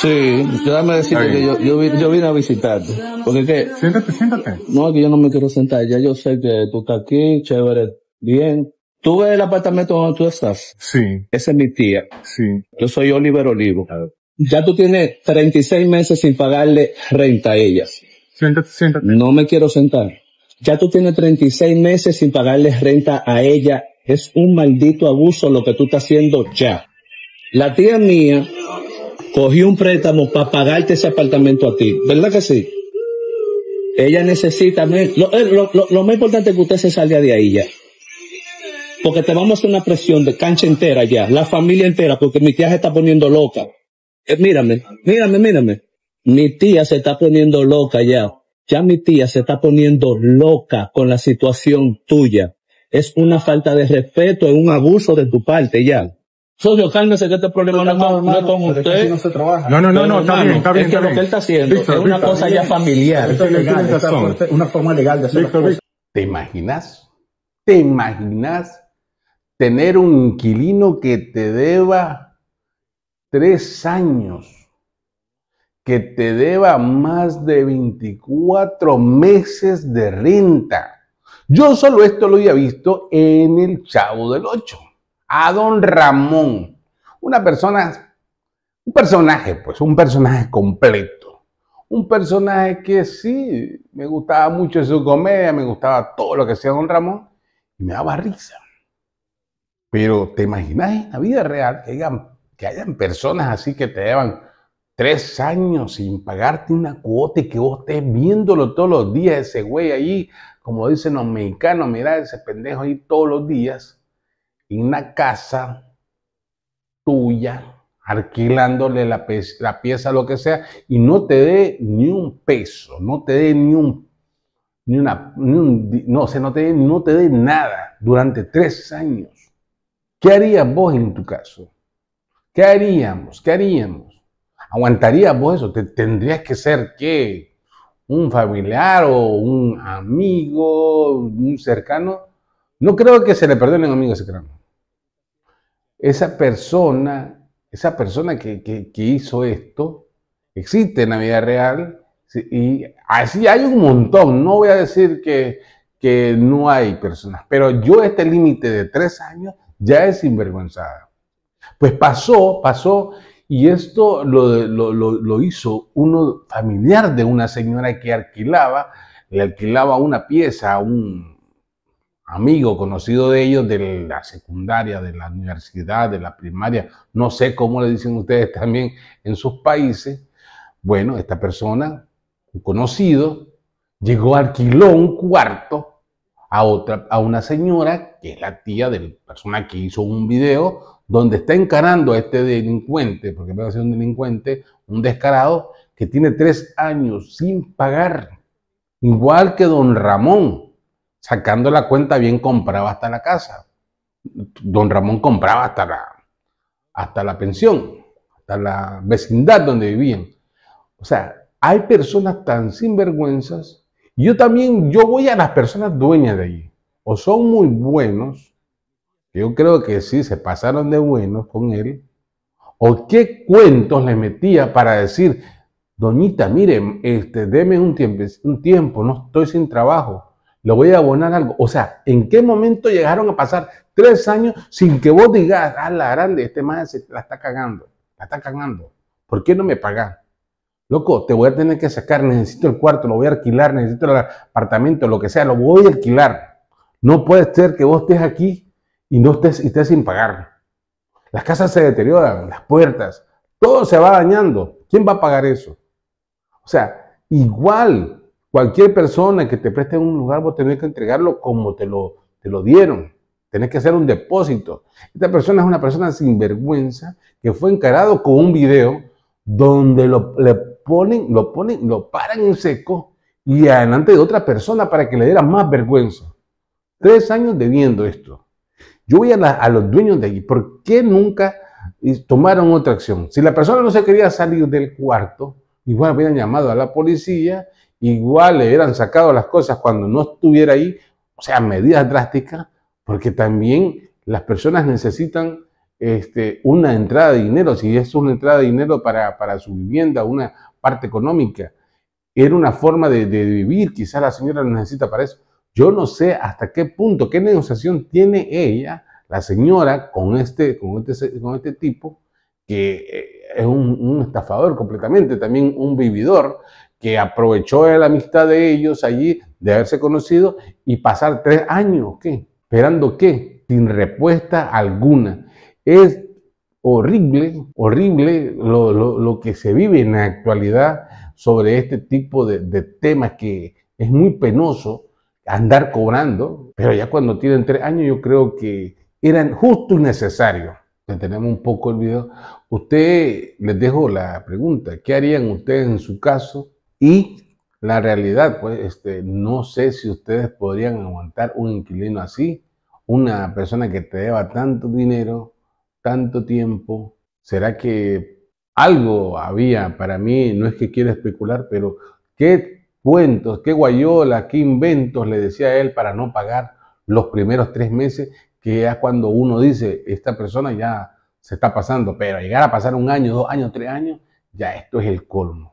Sí, déjame decirte que yo, vine, yo vine a visitarte. Porque que, siéntate, siéntate. No, que yo no me quiero sentar. Ya yo sé que tú estás aquí, chévere, bien. ¿Tú ves el apartamento donde tú estás? Sí. Esa es mi tía. Sí. Yo soy Oliver Olivo. Ya tú tienes 36 meses sin pagarle renta a ella. Siéntate, siéntate. No me quiero sentar. Ya tú tienes 36 meses sin pagarle renta a ella. Es un maldito abuso lo que tú estás haciendo ya. La tía mía Cogí un préstamo para pagarte ese apartamento a ti, ¿verdad que sí? Ella necesita, eh, lo, lo, lo, más importante es que usted se salga de ahí ya. Porque te vamos a hacer una presión de cancha entera ya, la familia entera, porque mi tía se está poniendo loca. Eh, mírame, mírame, mírame. Mi tía se está poniendo loca ya. Ya mi tía se está poniendo loca con la situación tuya. Es una falta de respeto, es un abuso de tu parte ya. Socio, cálmese que este problema no, mal, no, es con usted. No, se trabaja. no, no, no, no, está bien, está bien. Es que lo que él está haciendo es una cosa ya familiar. Esto es legal, una forma legal de hacer las cosas. ¿Te imaginas? ¿Te imaginas tener un inquilino que te deba tres años? Que te deba más de 24 meses de renta. Yo solo esto lo había visto en el Chavo del Ocho a don Ramón, una persona, un personaje, pues, un personaje completo, un personaje que sí, me gustaba mucho su comedia, me gustaba todo lo que hacía don Ramón y me daba risa. Pero te imaginas en la vida real que hayan, que personas así que te llevan tres años sin pagarte una cuota y que vos estés viéndolo todos los días, ese güey ahí, como dicen los mexicanos, mira ese pendejo ahí todos los días en una casa tuya, alquilándole la, pieza, lo que sea, y no te dé ni un peso, no te dé ni un ni una, no, se no te, dé nada durante tres años. ¿Qué harías vos en tu caso? ¿Qué haríamos? ¿Qué haríamos? ¿Aguantarías vos eso? ¿Tendrías que ser qué? ¿Un familiar o un amigo, un cercano? No creo que se le perdone a un amigo esa persona, esa persona que, hizo esto, existe en la vida real y así hay un montón. No voy a decir que, no hay personas, pero yo este límite de tres años ya es sinvergonzada. Pues pasó, pasó, y esto lo, lo, hizo uno familiar de una señora que alquilaba, le alquilaba una pieza a un, amigo, conocido de ellos, de la secundaria, de la universidad, de la primaria, no sé cómo le dicen ustedes también en sus países. Bueno, esta persona, un conocido, llegó, alquiló un cuarto a, otra, a una señora, que es la tía de la persona que hizo un video, donde está encarando a este delincuente, porque va ser un delincuente, un descarado, que tiene tres años sin pagar, igual que don Ramón Sacando la cuenta bien compraba hasta la casa. Don Ramón compraba hasta la, hasta la pensión, hasta la vecindad donde vivían. O sea, hay personas tan sinvergüenzas. Yo también, yo voy a las personas dueñas de allí. O son muy buenos, yo creo que sí, se pasaron de buenos con él. O qué cuentos le metía para decir, doñita, mire, este, deme un tiempo, un tiempo, no estoy sin trabajo lo voy a abonar algo. O sea, ¿en qué momento llegaron a pasar tres años sin que vos digas, ah, la grande, este más se la está cagando, la está cagando? ¿Por qué no me pagas? Loco, te voy a tener que sacar, necesito el cuarto, lo voy a alquilar, necesito el apartamento, lo que sea, lo voy a alquilar. No puede ser que vos estés aquí y no estés, y estés sin pagar. Las casas se deterioran, las puertas, todo se va dañando. ¿Quién va a pagar eso? O sea, igual Cualquier persona que te preste un lugar, vos tenés que entregarlo como te lo, te lo dieron. Tenés que hacer un depósito. Esta persona es una persona sin vergüenza que fue encarado con un video donde lo, le ponen, lo ponen, lo paran en seco y adelante de otra persona para que le diera más vergüenza. Tres años debiendo esto. Yo voy a, los dueños de allí. ¿Por qué nunca eh, tomaron otra acción? Si la persona no se quería salir del cuarto, igual habían llamado a la policía igual le hubieran sacado las cosas cuando no estuviera ahí, o sea, medidas drásticas, porque también las personas necesitan este, una entrada de dinero, si es una entrada de dinero para, su vivienda, una parte económica, era una forma de, vivir, quizás la señora lo necesita para eso. Yo no sé hasta qué punto, qué negociación tiene ella, la señora, con este, con este, con este tipo, que eh, es un, un estafador completamente, también un vividor, que aprovechó la amistad de ellos allí, de haberse conocido, y pasar tres años, ¿qué? ¿Esperando qué? Sin respuesta alguna. Es horrible, horrible lo, que se vive en la actualidad sobre este tipo de, temas que es muy penoso andar cobrando, pero ya cuando tienen tres años yo creo que eran justo y necesarios. Tenemos un poco el video. Usted, les dejo la pregunta, ¿qué harían ustedes en su caso y la realidad, pues, este, no sé si ustedes podrían aguantar un inquilino así, una persona que te deba tanto dinero, tanto tiempo. ¿Será que algo había para mí? No es que quiera especular, pero ¿qué cuentos, qué guayola, qué inventos le decía él para no pagar los primeros tres meses? Que ya cuando uno dice, esta persona ya se está pasando, pero llegar a pasar un año, dos años, tres años, ya esto es el colmo.